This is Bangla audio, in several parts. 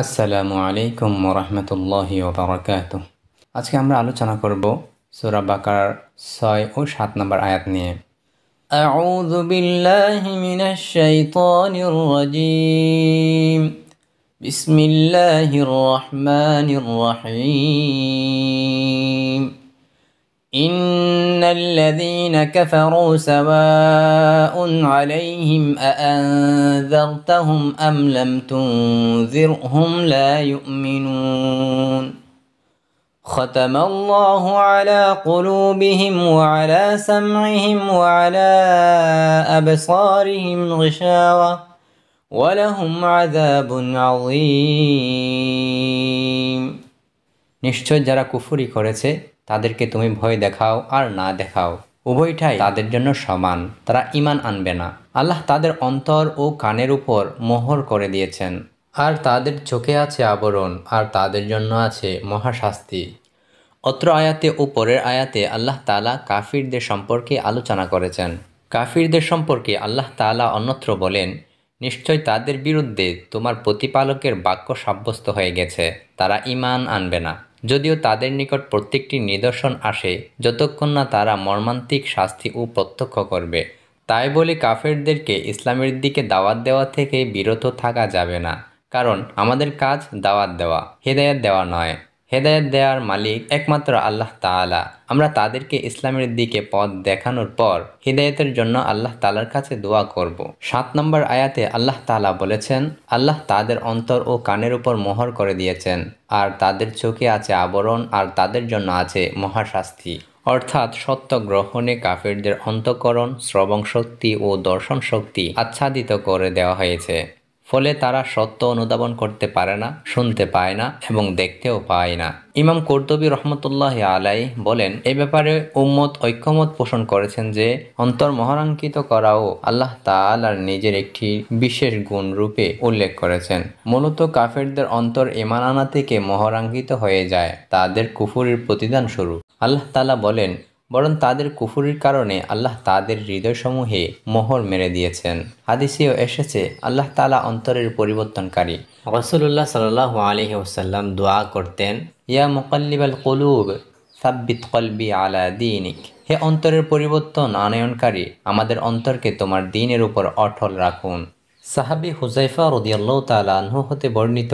আসসালামু আলাইকুম ওরহমতুল্লাহি ওবরাকাত আজকে আমরা আলোচনা করব সুরা বাকার ছয় ও সাত নম্বর আয়াত নিয়ে أعوذ بالله من الشيطان الرجيم بسم الله الرحمن الرحيم إن الذين كفروا سواء عليهم أأنذرتهم أم لم تنذرهم لا يؤمنون ختم الله على قلوبهم وعلى سمعهم وعلى أبصارهم غشاوة ولهم عذاب عظيم নিশ্চয় যারা কুফুরি তাদেরকে তুমি ভয় দেখাও আর না দেখাও উভয়টাই তাদের জন্য সমান তারা ইমান আনবে না আল্লাহ তাদের অন্তর ও কানের উপর মোহর করে দিয়েছেন আর তাদের চোখে আছে আবরণ আর তাদের জন্য আছে মহাশাস্তি অত্র আয়াতে ও পরের আয়াতে আল্লাহ তালা কাফিরদের সম্পর্কে আলোচনা করেছেন কাফিরদের সম্পর্কে আল্লাহ তালা অন্যত্র বলেন নিশ্চয় তাদের বিরুদ্ধে তোমার প্রতিপালকের বাক্য সাব্যস্ত হয়ে গেছে তারা ইমান আনবে না যদিও তাদের নিকট প্রত্যেকটি নিদর্শন আসে যতক্ষণ না তারা মর্মান্তিক শাস্তি ও প্রত্যক্ষ করবে তাই বলে কাফেরদেরকে ইসলামের দিকে দাওয়াত দেওয়া থেকে বিরত থাকা যাবে না কারণ আমাদের কাজ দাওয়াত দেওয়া হেদায়াত দেওয়া নয় হেদায়ত দেওয়ার মালিক একমাত্র আল্লাহ তালা আমরা তাদেরকে ইসলামের দিকে পথ দেখানোর পর হৃদায়তের জন্য আল্লাহ তালার কাছে দোয়া করব। সাত নম্বর আয়াতে আল্লাহ তালা বলেছেন আল্লাহ তাদের অন্তর ও কানের উপর মোহর করে দিয়েছেন আর তাদের চোখে আছে আবরণ আর তাদের জন্য আছে মহাশাস্তি অর্থাৎ সত্য গ্রহণে কাফেরদের অন্তকরণ শ্রবণ শক্তি ও দর্শন শক্তি আচ্ছাদিত করে দেওয়া হয়েছে ফলে তারা সত্য অনুধাবন করতে পারে না শুনতে পায় না এবং দেখতেও পায় না ইমাম কর্তবী রহমতুল্লাহ আলাই বলেন এ ব্যাপারে উম্মত ঐক্যমত পোষণ করেছেন যে অন্তর মহারাঙ্কিত করাও আল্লাহ তালার নিজের একটি বিশেষ গুণ রূপে উল্লেখ করেছেন মূলত কাফেরদের অন্তর ইমান আনা থেকে মহরাঙ্কিত হয়ে যায় তাদের কুফুরের প্রতিদান স্বরূপ আল্লাহ তালা বলেন বরং তাদের কুফুরির কারণে আল্লাহ তাদের হৃদয়সমূহে মোহর মেরে দিয়েছেন হাদিসেও এসেছে আল্লাহ তালা অন্তরের পরিবর্তনকারী রসুল্লাহ সাল আলহি ওসাল্লাম দোয়া করতেন ইয়া মোকাল্লিবাল কলুব সাব্বিত কলবি আলা দিনিক হে অন্তরের পরিবর্তন আনয়নকারী আমাদের অন্তরকে তোমার দিনের উপর অটল রাখুন সাহাবি হুজাইফা রদিয়াল্লাহ তালা আনহু হতে বর্ণিত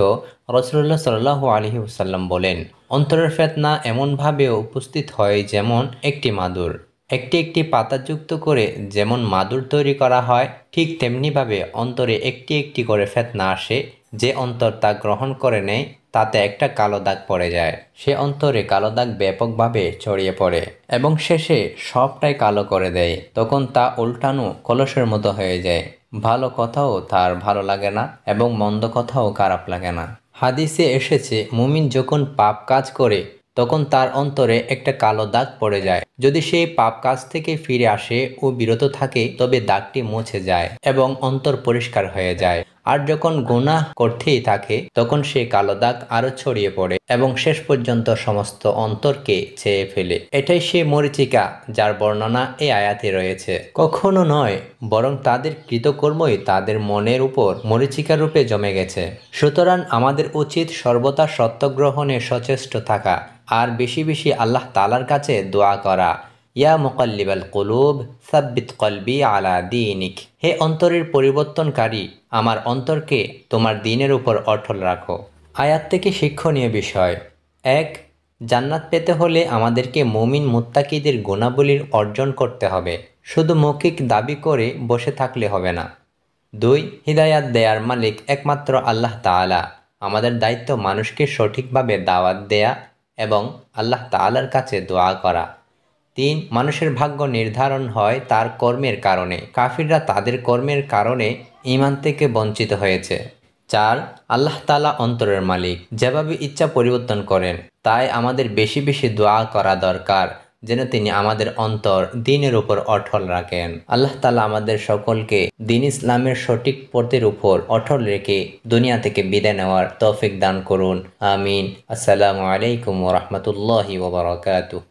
রসুল্লাহ সাল্লাহ আলহি সাল্লাম বলেন অন্তরের ফেতনা এমনভাবে উপস্থিত হয় যেমন একটি মাদুর একটি একটি পাতা যুক্ত করে যেমন মাদুর তৈরি করা হয় ঠিক তেমনিভাবে অন্তরে একটি একটি করে ফেতনা আসে যে অন্তর তা গ্রহণ করে নেয় তাতে একটা কালো দাগ পড়ে যায় সে অন্তরে কালো দাগ ব্যাপকভাবে ছড়িয়ে পড়ে এবং শেষে সবটাই কালো করে দেয় তখন তা উল্টানো কলসের মতো হয়ে যায় ভালো কথাও তার ভালো লাগে না এবং মন্দ কথাও খারাপ লাগে না হাদিসে এসেছে মুমিন যখন পাপ কাজ করে তখন তার অন্তরে একটা কালো দাগ পড়ে যায় যদি সেই পাপ কাজ থেকে ফিরে আসে ও বিরত থাকে তবে দাগটি মুছে যায় এবং অন্তর পরিষ্কার হয়ে যায় আর যখন গুনাহ করতেই থাকে তখন সে কালো দাগ আরো ছড়িয়ে পড়ে এবং শেষ পর্যন্ত সমস্ত অন্তরকে চেয়ে ফেলে এটাই সে মরিচিকা যার বর্ণনা এই আয়াতে রয়েছে কখনো নয় বরং তাদের কৃতকর্মই তাদের মনের উপর মরিচিকা রূপে জমে গেছে সুতরাং আমাদের উচিত সর্বদা সত্য গ্রহণে সচেষ্ট থাকা আর বেশি বেশি আল্লাহ তালার কাছে দোয়া করা ইয়া মোকাল্লিবাল কলুব সাব্বিত কলবি আলা দিনিক হে অন্তরের পরিবর্তনকারী আমার অন্তরকে তোমার দিনের উপর অটল রাখো আয়াত থেকে শিক্ষণীয় বিষয় এক জান্নাত পেতে হলে আমাদেরকে মুমিন মুত্তাকিদের গুণাবলীর অর্জন করতে হবে শুধু মৌখিক দাবি করে বসে থাকলে হবে না দুই হৃদায়াত দেয়ার মালিক একমাত্র আল্লাহ তালা আমাদের দায়িত্ব মানুষকে সঠিকভাবে দাওয়াত দেয়া এবং আল্লাহ তালার কাছে দোয়া করা তিন মানুষের ভাগ্য নির্ধারণ হয় তার কর্মের কারণে কাফিররা তাদের কর্মের কারণে ইমান থেকে বঞ্চিত হয়েছে চার আল্লাহ তালা অন্তরের মালিক যেভাবে ইচ্ছা পরিবর্তন করেন তাই আমাদের বেশি বেশি দোয়া করা দরকার যেন তিনি আমাদের অন্তর দিনের উপর অটল রাখেন আল্লাহ তালা আমাদের সকলকে দিন ইসলামের সঠিক পথের উপর অটল রেখে দুনিয়া থেকে বিদায় নেওয়ার তৌফিক দান করুন আমিন আসসালামু আলাইকুম রহমতুল্লাহ